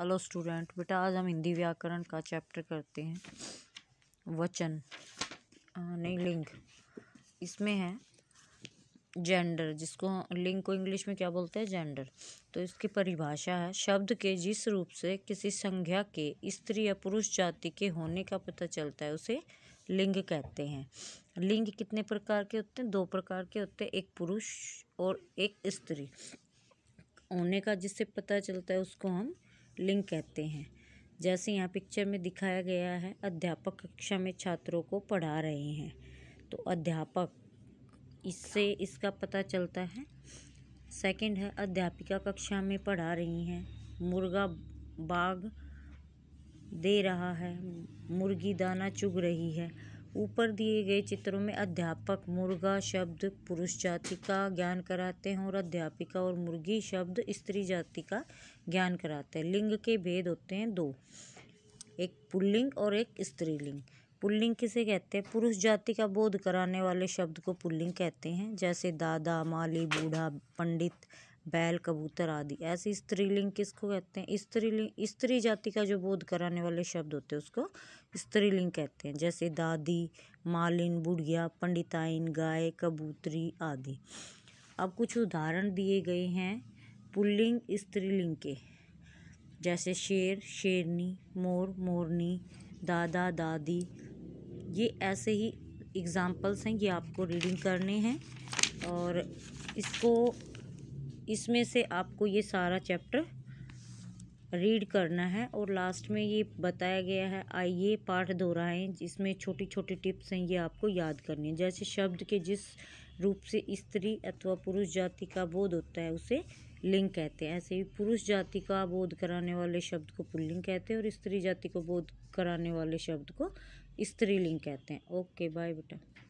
hello student बेटा आज हम हिंदी व्याकरण का चैप्टर करते हैं वचन नहीं लिंग इसमें है जेंडर जिसको लिंग को इंग्लिश में क्या बोलते हैं जेंडर तो इसकी परिभाषा है शब्द के जिस रूप से किसी संज्ञा के स्त्री या पुरुष जाति के होने का पता चलता है उसे लिंग कहते हैं लिंग कितने प्रकार के होते हैं दो प्रकार के होते हैं एक पुरुष और एक स्त्री होने का जिससे पता चलता है उसको हम लिंग कहते हैं जैसे यहाँ पिक्चर में दिखाया गया है अध्यापक कक्षा में छात्रों को पढ़ा रहे हैं तो अध्यापक इससे इसका पता चलता है सेकंड है अध्यापिका कक्षा में पढ़ा रही हैं मुर्गा बाग दे रहा है मुर्गी दाना चुग रही है ऊपर दिए गए चित्रों में अध्यापक मुर्गा शब्द पुरुष जाति का ज्ञान कराते हैं और अध्यापिका और मुर्गी शब्द स्त्री जाति का ज्ञान कराते हैं लिंग के भेद होते हैं दो एक पुल्लिंग और एक स्त्रीलिंग पुल्लिंग किसे कहते हैं पुरुष जाति का बोध कराने वाले शब्द को पुल्लिंग कहते हैं जैसे दादा माली बूढ़ा पंडित बैल कबूतर आदि ऐसे स्त्रीलिंग किसको कहते हैं स्त्रीलिंग स्त्री जाति का जो बोध कराने वाले शब्द होते हैं उसको स्त्रीलिंग कहते हैं जैसे दादी मालिन बुढ़िया पंडिताइन गाय कबूतरी आदि अब कुछ उदाहरण दिए गए हैं पुल्लिंग स्त्रीलिंग के जैसे शेर शेरनी मोर मोरनी दादा दादी ये ऐसे ही एग्ज़ाम्पल्स हैं ये आपको रीडिंग करने हैं और इसको इसमें से आपको ये सारा चैप्टर रीड करना है और लास्ट में ये बताया गया है आइए पाठ दोहराएं जिसमें छोटी छोटी टिप्स हैं ये आपको याद करनी है जैसे शब्द के जिस रूप से स्त्री अथवा पुरुष जाति का बोध होता है उसे लिंग कहते हैं ऐसे ही पुरुष जाति का बोध कराने वाले शब्द को पुल्लिंग कहते हैं और स्त्री जाति को बोध कराने वाले शब्द को स्त्रीलिंग कहते हैं ओके बाय बेटा